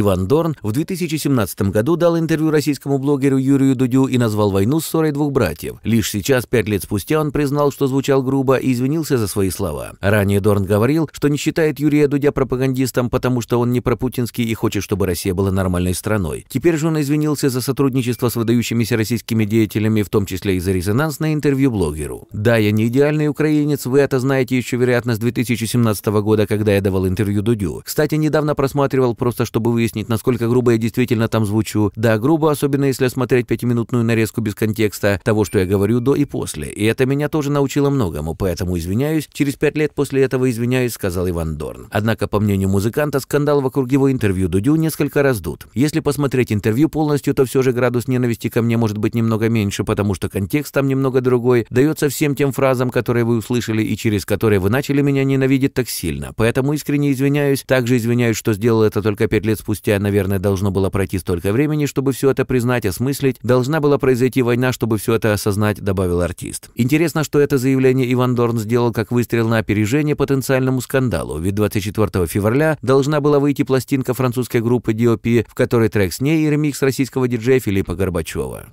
Иван Дорн в 2017 году дал интервью российскому блогеру Юрию Дудю и назвал войну ссорой двух братьев. Лишь сейчас, пять лет спустя, он признал, что звучал грубо и извинился за свои слова. Ранее Дорн говорил, что не считает Юрия Дудя пропагандистом, потому что он не пропутинский и хочет, чтобы Россия была нормальной страной. Теперь же он извинился за сотрудничество с выдающимися российскими деятелями, в том числе и за резонанс на интервью блогеру. «Да, я не идеальный украинец, вы это знаете еще, вероятно, с 2017 года, когда я давал интервью Дудю. Кстати, недавно просматривал, просто чтобы вы выяснить, насколько грубо я действительно там звучу. Да, грубо, особенно если осмотреть пятиминутную нарезку без контекста того, что я говорю до и после. И это меня тоже научило многому, поэтому извиняюсь. Через пять лет после этого извиняюсь, сказал Иван Дорн. Однако, по мнению музыканта, скандал вокруг его интервью Дудю несколько раздут. Если посмотреть интервью полностью, то все же градус ненависти ко мне может быть немного меньше, потому что контекст там немного другой, дается всем тем фразам, которые вы услышали и через которые вы начали меня ненавидеть так сильно. Поэтому искренне извиняюсь, также извиняюсь, что сделал это только пять лет спустя спустя, наверное, должно было пройти столько времени, чтобы все это признать, осмыслить, должна была произойти война, чтобы все это осознать, добавил артист. Интересно, что это заявление Иван Дорн сделал как выстрел на опережение потенциальному скандалу, ведь 24 февраля должна была выйти пластинка французской группы Диопи, в которой трек с ней и ремикс российского диджея Филиппа Горбачева.